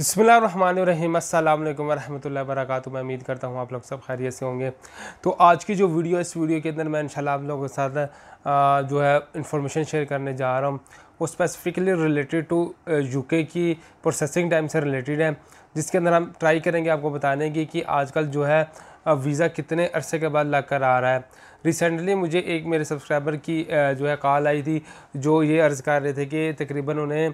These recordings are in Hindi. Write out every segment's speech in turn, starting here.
बसमिलीम अल्लाम वरहमल वर्क मैं उम्मीद करता हूँ आप लोग सब खैरियत से होंगे तो आज की जो वीडियो है इस वीडियो के अंदर मैं इंशाल्लाह आप लोगों के साथ जो है इन्फॉर्मेशन शेयर करने जा रहा हूँ वो स्पेसिफ़िकली रिलेटेड टू यूके की प्रोसेसिंग टाइम से रिलेटेड है जिसके अंदर हम ट्राई करेंगे आपको बताने की कि आजकल जो है वीज़ा कितने अरसे के बाद लग कर आ रहा है रिसेंटली मुझे एक मेरे सब्सक्राइबर की जो है कॉल आई थी जो ये अर्ज़ कर रहे थे कि तकरीबन उन्हें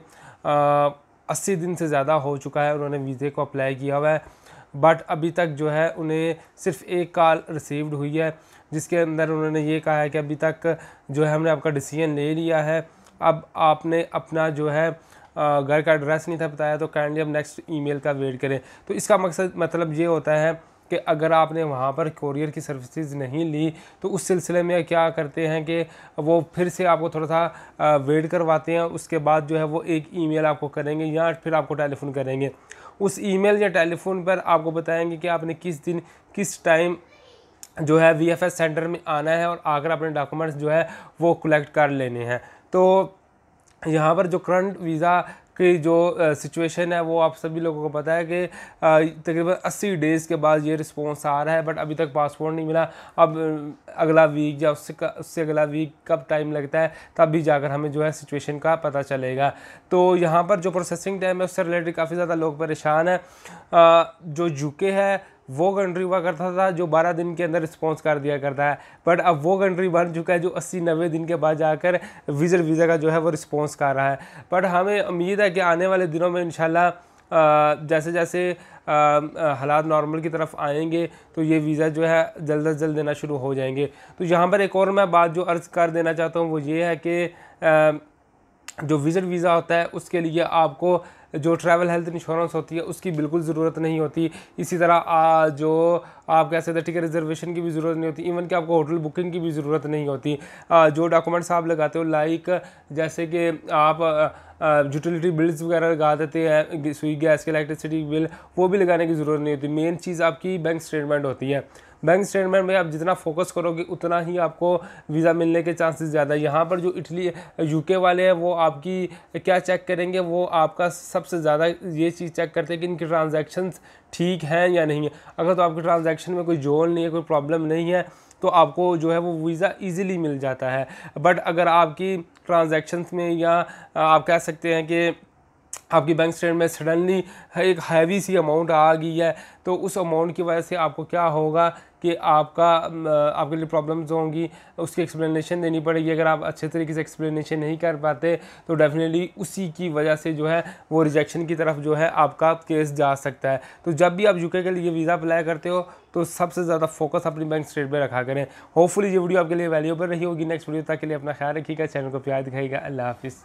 अस्सी दिन से ज़्यादा हो चुका है उन्होंने वीज़े को अप्लाई किया हुआ है बट अभी तक जो है उन्हें सिर्फ एक कॉल रिसीव्ड हुई है जिसके अंदर उन्होंने ये कहा है कि अभी तक जो है हमने आपका डिसीजन ले लिया है अब आपने अपना जो है घर का एड्रेस नहीं था बताया तो काइंडली अब नेक्स्ट ईमेल का वेट करें तो इसका मकसद मतलब ये होता है कि अगर आपने वहाँ पर कोरियर की सर्विसेज नहीं ली तो उस सिलसिले में क्या करते हैं कि वो फिर से आपको थोड़ा सा वेट करवाते हैं उसके बाद जो है वो एक ईमेल आपको करेंगे या फिर आपको टेलीफोन करेंगे उस ईमेल या टेलीफोन पर आपको बताएंगे कि आपने किस दिन किस टाइम जो है वी सेंटर में आना है और आकर अपने डॉक्यूमेंट्स जो है वो कलेक्ट कर लेने हैं तो यहाँ पर जो करंट वीज़ा की जो सिचुएशन है वो आप सभी लोगों को पता है कि तकरीबन अस्सी डेज़ के बाद ये रिस्पॉन्स आ रहा है बट अभी तक पासपोर्ट नहीं मिला अब अगला वीक या उससे उससे अगला वीक कब टाइम लगता है तब भी जाकर हमें जो है सिचुएशन का पता चलेगा तो यहाँ पर जो प्रोसेसिंग टाइम है उससे रिलेटेड काफ़ी ज़्यादा लोग परेशान हैं जो यूके है वो कंट्री हुआ करता था जो 12 दिन के अंदर रिस्पॉन्स कर दिया करता है बट अब वो कंट्री बन चुका है जो 80 90 दिन के बाद जाकर विजिट वीज़ा का जो है वो रिस्पॉन्स कर रहा है बट हमें उम्मीद है कि आने वाले दिनों में इन जैसे जैसे हालात नॉर्मल की तरफ आएंगे तो ये वीज़ा जो है जल्द अज जल्द देना शुरू हो जाएंगे तो यहाँ पर एक और मैं बात जो अर्ज़ कर देना चाहता हूँ वो ये है कि जो विज़िट वीज़ा होता है उसके लिए आपको जो ट्रैवल हेल्थ इंश्योरेंस होती है उसकी बिल्कुल ज़रूरत नहीं होती इसी तरह जो आप कह सकते हैं ठीक है रिजर्वेशन की भी ज़रूरत नहीं होती इवन कि आपको होटल बुकिंग की भी ज़रूरत नहीं होती जो डॉक्यूमेंट्स आप लगाते हो लाइक जैसे कि आप यूटिलिटी बिल्स वगैरह लगा देते हैं स्वी गैस के इलेक्ट्रिसिटी बिल वो भी लगाने की ज़रूरत नहीं होती मेन चीज़ आपकी बैंक स्टेटमेंट होती है बैंक स्टेटमेंट में आप जितना फोकस करोगे उतना ही आपको वीज़ा मिलने के चांसेस ज़्यादा है यहाँ पर जो इटली यूके वाले हैं वो आपकी क्या चेक करेंगे वो आपका सबसे ज़्यादा ये चीज़ चेक करते हैं कि इनकी ट्रांजैक्शन ठीक हैं या नहीं है अगर तो आपकी ट्रांजैक्शन में कोई जोल नहीं है कोई प्रॉब्लम नहीं है तो आपको जो है वो वीज़ा इजीली मिल जाता है बट अगर आपकी ट्रांजैक्शंस में या आप कह सकते हैं कि आपकी बैंक स्टेटमेंट में सडनली एक हैवी सी अमाउंट आ गई है तो उस अमाउंट की वजह से आपको क्या होगा कि आपका आपके लिए प्रॉब्लम्स होंगी उसकी एक्सप्लेनेशन देनी पड़ेगी अगर आप अच्छे तरीके से एक्सप्लेनेशन नहीं कर पाते तो डेफिनेटली उसी की वजह से जो है वो रिजेक्शन की तरफ जो है आपका केस जा सकता है तो जब भी आप यूके के लिए वीज़ा अप्लाई करते हो तो सबसे ज़्यादा फोकस अपनी बैंक स्टेट में रखा करें होपफुली ये वीडियो आपके लिए वैल्यूबल रही होगी नेक्स्ट वीडियो तक के लिए अपना ख्याल रखिएगा चैनल को प्यार दिखाएगा अल्लाह हाफिज़